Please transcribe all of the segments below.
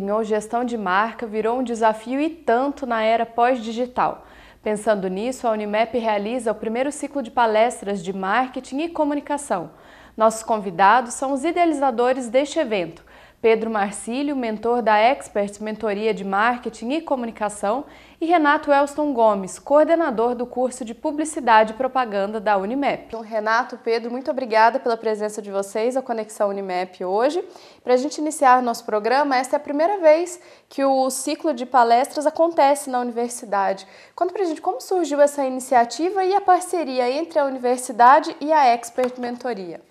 branding ou gestão de marca virou um desafio e tanto na era pós-digital. Pensando nisso, a Unimap realiza o primeiro ciclo de palestras de marketing e comunicação. Nossos convidados são os idealizadores deste evento, Pedro Marcílio, mentor da Expert Mentoria de Marketing e Comunicação, e Renato Elston Gomes, coordenador do curso de Publicidade e Propaganda da Unimap. Então, Renato, Pedro, muito obrigada pela presença de vocês à Conexão Unimap hoje. Para a gente iniciar nosso programa, esta é a primeira vez que o ciclo de palestras acontece na universidade. Conta para a gente como surgiu essa iniciativa e a parceria entre a universidade e a Expert Mentoria.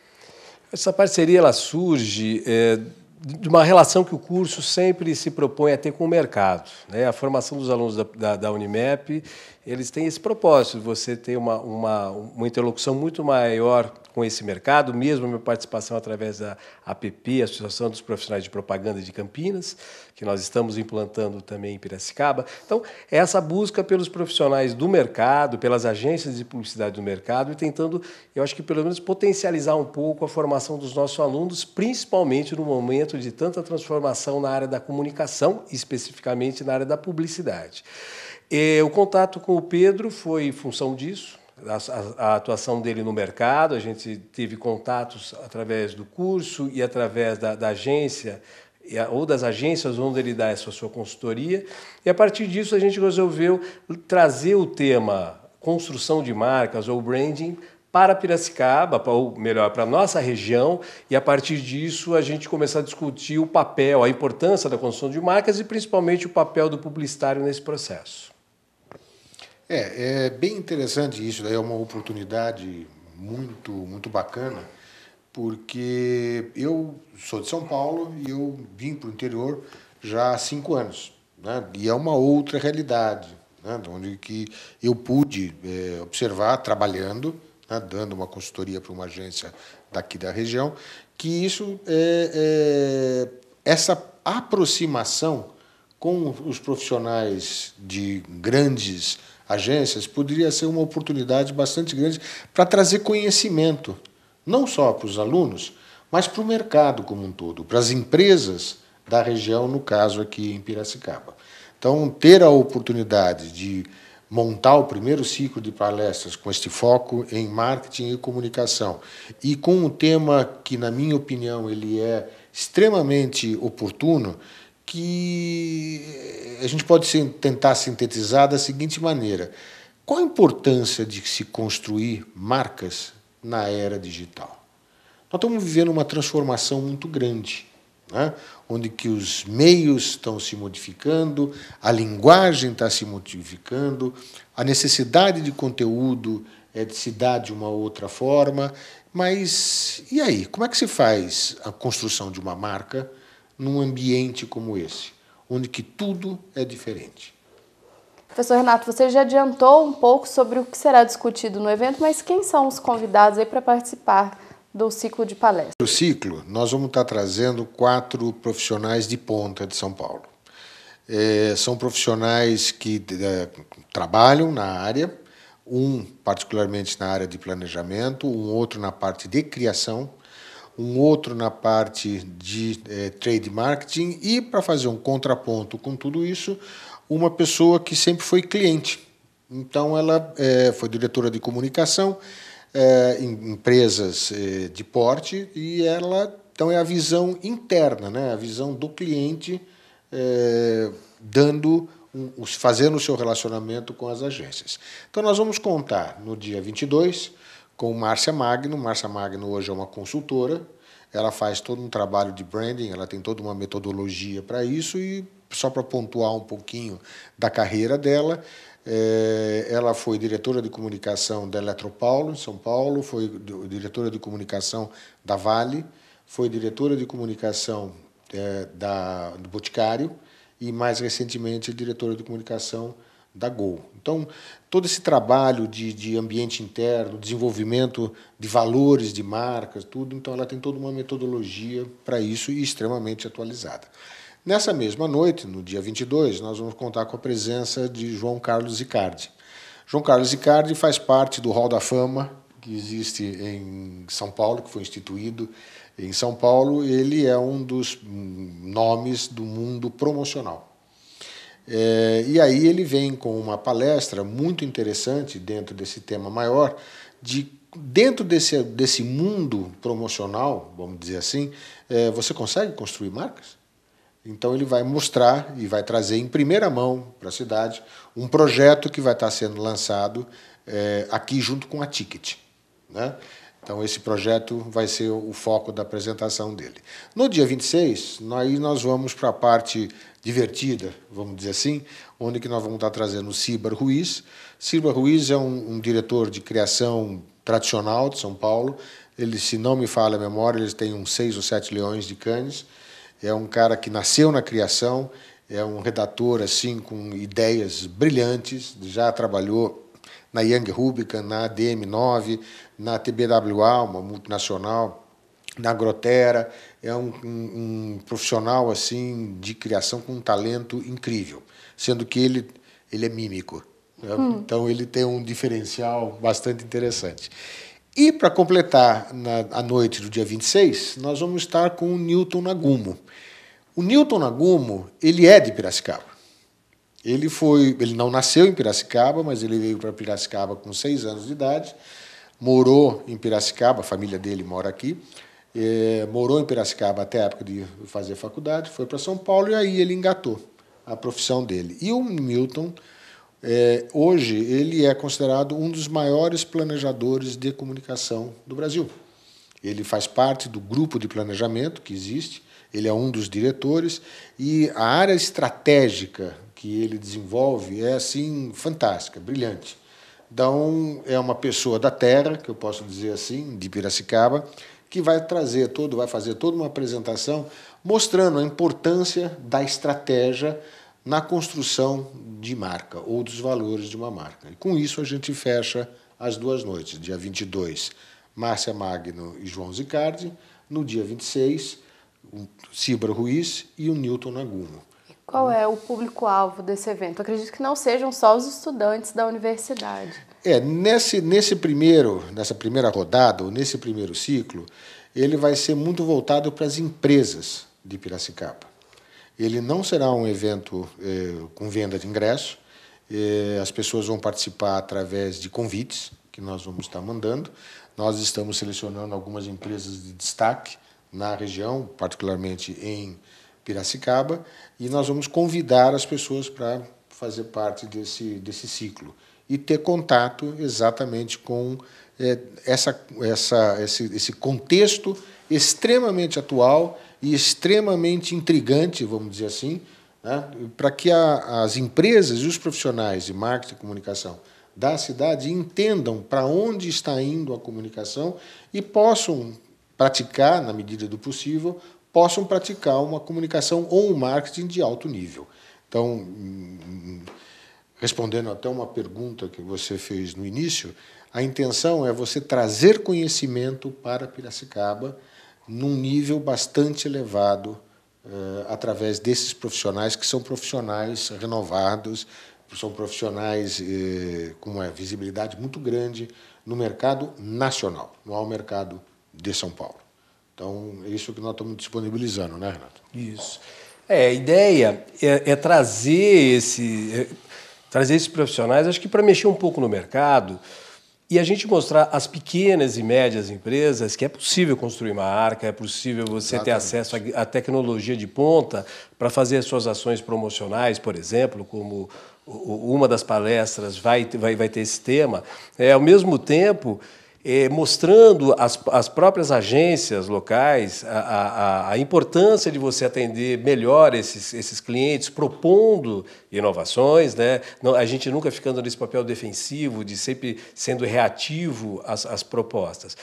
Essa parceria ela surge é de uma relação que o curso sempre se propõe a ter com o mercado. Né? A formação dos alunos da, da, da Unimep eles têm esse propósito, você ter uma, uma, uma interlocução muito maior com esse mercado, mesmo a minha participação através da APP, Associação dos Profissionais de Propaganda de Campinas, que nós estamos implantando também em Piracicaba. Então, é essa busca pelos profissionais do mercado, pelas agências de publicidade do mercado e tentando, eu acho que pelo menos potencializar um pouco a formação dos nossos alunos, principalmente no momento de tanta transformação na área da comunicação, especificamente na área da publicidade. E, é, o contato com o Pedro foi em função disso, a, a, a, atuação dele no mercado, a gente teve contatos através do curso e através da, da agência ou das agências onde ele dá essa sua consultoria. E a partir disso a gente resolveu trazer o tema construção de marcas ou branding para Piracicaba, ou melhor, para a nossa região, e a partir disso a gente começar a discutir o papel, a importância da construção de marcas e principalmente o papel do publicitário nesse processo. É, é bem interessante isso, daí é uma oportunidade muito, muito bacana, porque eu sou de São Paulo e eu vim para o interior já há cinco anos, né? e é uma outra realidade, né? onde que eu pude é, observar, trabalhando, né? dando uma consultoria para uma agência daqui da região, que isso é, é essa aproximação com os profissionais de grandes agências, poderia ser uma oportunidade bastante grande para trazer conhecimento, não só para os alunos, mas para o mercado como um todo, para as empresas da região, no caso aqui em Piracicaba. Então, ter a oportunidade de montar o primeiro ciclo de palestras com este foco em marketing e comunicação e com um tema que, na minha opinião, ele é extremamente oportuno, que a gente pode tentar sintetizar da seguinte maneira: qual a importância de se construir marcas na era digital? Nós estamos vivendo uma transformação muito grande, né? onde que os meios estão se modificando, a linguagem está se modificando, a necessidade de conteúdo é de se dar de uma outra forma. Mas e aí? Como é que se faz a construção de uma marca? num ambiente como esse, onde que tudo é diferente. Professor Renato, você já adiantou um pouco sobre o que será discutido no evento, mas quem são os convidados aí para participar do ciclo de palestras? No ciclo, nós vamos estar trazendo quatro profissionais de ponta de São Paulo. É, são profissionais que é, trabalham na área, um particularmente na área de planejamento, um outro na parte de criação um outro na parte de é, trade marketing e, para fazer um contraponto com tudo isso, uma pessoa que sempre foi cliente. Então, ela é, foi diretora de comunicação é, em empresas é, de porte e ela então é a visão interna, né? a visão do cliente é, dando fazendo o seu relacionamento com as agências. Então, nós vamos contar no dia 22 com Márcia Magno. Márcia Magno hoje é uma consultora, ela faz todo um trabalho de branding, ela tem toda uma metodologia para isso e só para pontuar um pouquinho da carreira dela, é, ela foi diretora de comunicação da Eletropaulo, em São Paulo, foi diretora de comunicação da Vale, foi diretora de comunicação é, da, do Boticário e, mais recentemente, diretora de comunicação da Gol. Então, todo esse trabalho de, de ambiente interno, desenvolvimento de valores de marcas, tudo, então ela tem toda uma metodologia para isso e extremamente atualizada. Nessa mesma noite, no dia 22, nós vamos contar com a presença de João Carlos Icardi. João Carlos Icardi faz parte do Hall da Fama que existe em São Paulo, que foi instituído em São Paulo. Ele é um dos nomes do mundo promocional. É, e aí ele vem com uma palestra muito interessante dentro desse tema maior, de dentro desse, desse mundo promocional, vamos dizer assim, é, você consegue construir marcas? Então ele vai mostrar e vai trazer em primeira mão para a cidade um projeto que vai estar sendo lançado é, aqui junto com a Ticket. Né? Então, esse projeto vai ser o foco da apresentação dele. No dia 26, aí nós vamos para a parte divertida, vamos dizer assim, onde que nós vamos estar trazendo o Cibar Ruiz. Cibar Ruiz é um, um diretor de criação tradicional de São Paulo. Ele, se não me falha a memória, ele tem uns seis ou sete leões de canes. É um cara que nasceu na criação, é um redator assim com ideias brilhantes, já trabalhou na Young Rubicon, na DM9, na TBWA, uma multinacional, na Grotera. É um, um, um profissional assim de criação com um talento incrível, sendo que ele, ele é mímico. Né? Hum. Então ele tem um diferencial bastante interessante. E para completar, na, a noite do dia 26, nós vamos estar com o Newton Nagumo. O Newton Nagumo, ele é de Piracicaba. Ele foi, ele não nasceu em Piracicaba, mas ele veio para Piracicaba com seis anos de idade, morou em Piracicaba, a família dele mora aqui, é, morou em Piracicaba até a época de fazer faculdade, foi para São Paulo e aí ele engatou a profissão dele. E o Milton, é, hoje, ele é considerado um dos maiores planejadores de comunicação do Brasil. Ele faz parte do grupo de planejamento que existe, ele é um dos diretores, e a área estratégica que ele desenvolve é assim fantástica, brilhante. Então, é uma pessoa da terra, que eu posso dizer assim, de Piracicaba, que vai trazer todo, vai fazer toda uma apresentação mostrando a importância da estratégia na construção de marca ou dos valores de uma marca. E com isso a gente fecha as duas noites, dia 22, Márcia Magno e João Zicardi, no dia 26, o Cibra Ruiz e o Newton Nagumo. Qual é o público-alvo desse evento? Eu acredito que não sejam só os estudantes da universidade. É, nesse, nesse primeiro, nessa primeira rodada, ou nesse primeiro ciclo, ele vai ser muito voltado para as empresas de Piracicaba. Ele não será um evento é, com venda de ingresso, é, as pessoas vão participar através de convites que nós vamos estar mandando. Nós estamos selecionando algumas empresas de destaque na região, particularmente em Piracicaba, e nós vamos convidar as pessoas para fazer parte desse, desse ciclo e ter contato exatamente com é, essa, essa, esse, esse contexto extremamente atual e extremamente intrigante, vamos dizer assim, né, para que a, as empresas e os profissionais de marketing e comunicação da cidade entendam para onde está indo a comunicação e possam praticar, na medida do possível, possam praticar uma comunicação ou um marketing de alto nível. Então, respondendo até uma pergunta que você fez no início, a intenção é você trazer conhecimento para Piracicaba num nível bastante elevado eh, através desses profissionais que são profissionais renovados, são profissionais eh, com uma visibilidade muito grande no mercado nacional, não ao mercado de São Paulo. Então, é isso que nós estamos disponibilizando, né, Renato? Isso. É, a ideia é, é trazer, esse, é, trazer esses profissionais, acho que para mexer um pouco no mercado e a gente mostrar às pequenas e médias empresas que é possível construir uma arca, é possível você Exatamente. ter acesso à tecnologia de ponta para fazer as suas ações promocionais, por exemplo, como uma das palestras vai, vai, vai ter esse tema. É, ao mesmo tempo eh, mostrando às, as próprias agências locais a, a, a, importância de você atender melhor esses, esses clientes, propondo inovações, né? Não, a gente nunca ficando nesse papel defensivo, de sempre sendo reativo às, às propostas.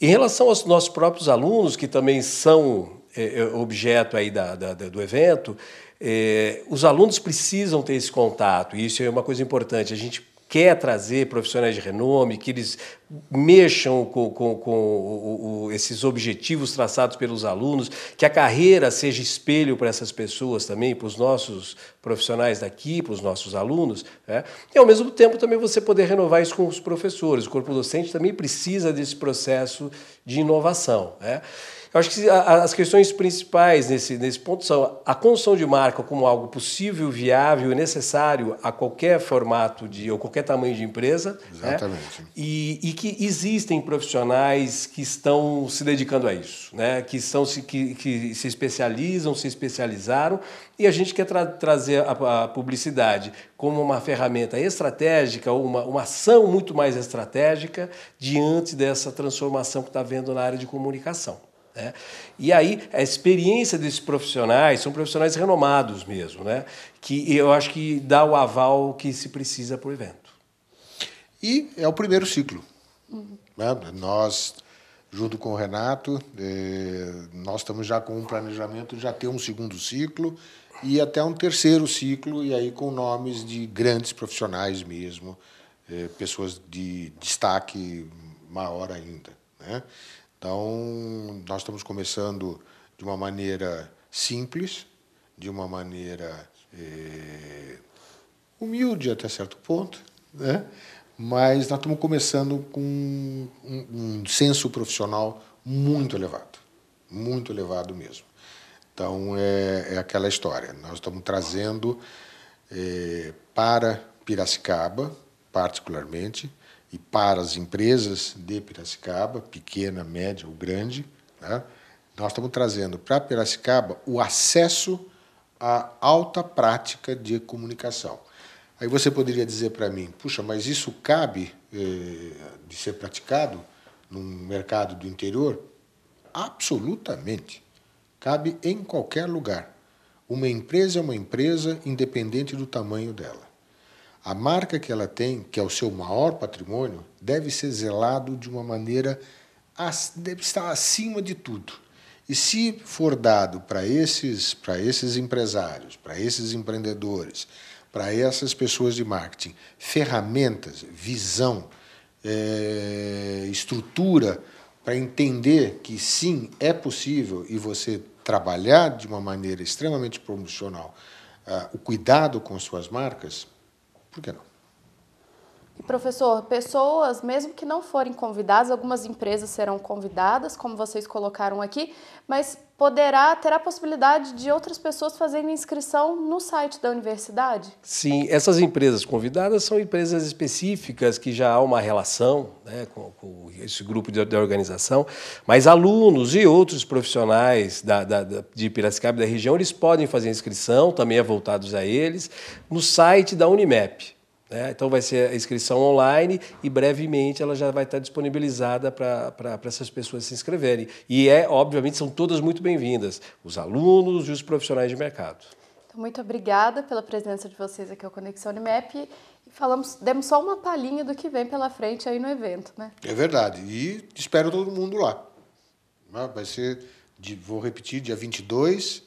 Em relação aos nossos próprios alunos, que também são eh, eh, objeto aí da, da, da do evento, os alunos precisam ter esse contato, e isso é uma coisa importante. A gente quer trazer profissionais de renome, que eles mexam com, com, com o, o, esses objetivos traçados pelos alunos, que a carreira seja espelho para essas pessoas também, para os nossos profissionais daqui, para os nossos alunos, né? e ao mesmo tempo também você poder renovar isso com os professores. O corpo docente também precisa desse processo de inovação. Né? Eu acho que as questões principais nesse, nesse ponto são a construção de marca como algo possível, viável e necessário a qualquer formato de ou qualquer tamanho de empresa. Né? Exatamente. Né? E, e, que existem profissionais que estão se dedicando a isso, né? que, são, que, que se especializam, se especializaram, e a gente quer tra trazer a, a, publicidade como uma ferramenta estratégica, uma, uma ação muito mais estratégica diante dessa transformação que está vendo na área de comunicação. Né? E aí, a experiência desses profissionais, são profissionais renomados mesmo, né? que eu acho que dá o aval que se precisa para o evento. E é o primeiro ciclo. Uhum. Nós, junto com o Renato, eh, nós estamos já com um planejamento de já ter um segundo ciclo e até um terceiro ciclo, e aí com nomes de grandes profissionais mesmo, eh, pessoas de destaque maior ainda. Né? Então, nós estamos começando de uma maneira simples, de uma maneira eh, humilde até certo ponto, né? mas nós estamos começando com um, um senso profissional muito elevado, muito elevado mesmo. Então é, é aquela história. Nós estamos trazendo é, para Piracicaba, particularmente, e para as empresas de Piracicaba, pequena, média ou grande, né? nós estamos trazendo para Piracicaba o acesso à alta prática de comunicação. Aí você poderia dizer para mim, puxa, mas isso cabe eh, de ser praticado num mercado do interior? Absolutamente. Cabe em qualquer lugar. Uma empresa é uma empresa independente do tamanho dela. A marca que ela tem, que é o seu maior patrimônio, deve ser zelado de uma maneira deve estar acima de tudo. E se for dado para esses, para esses empresários, para esses empreendedores, para essas pessoas de marketing ferramentas, visão, é, estrutura para entender que sim, é possível e você trabalhar de uma maneira extremamente promocional uh, o cuidado com suas marcas, por que não? E professor, pessoas, mesmo que não forem convidadas, algumas empresas serão convidadas, como vocês colocaram aqui, mas poderá terá a possibilidade de outras pessoas fazerem inscrição no site da universidade? Sim, essas empresas convidadas são empresas específicas que já há uma relação né, com, com, esse grupo de, de, organização, mas alunos e outros profissionais da, da, da, de Piracicaba da região, eles podem fazer inscrição, também é voltados a eles, no site da Unimep. Né? Então vai ser a inscrição online e brevemente ela já vai estar disponibilizada para essas pessoas se inscreverem. E é, obviamente, são todas muito bem-vindas, os alunos e os profissionais de mercado. Então, muito obrigada pela presença de vocês aqui ao Conexão Unimap. E falamos, demos só uma palhinha do que vem pela frente aí no evento, né? É verdade. E espero todo mundo lá. Vai ser, vou repetir, dia 22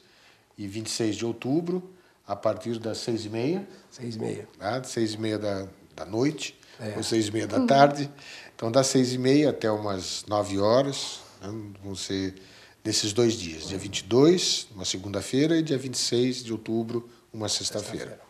e 26 de outubro, a partir das seis e meia. Seis e meia. Né? Seis e meia da, da noite, é. ou seis e meia da tarde. Então, das seis e meia até umas nove horas, né? vão ser nesses dois dias, dia 22, uma segunda-feira, e dia 26 de outubro, uma sexta-feira. sexta-feira.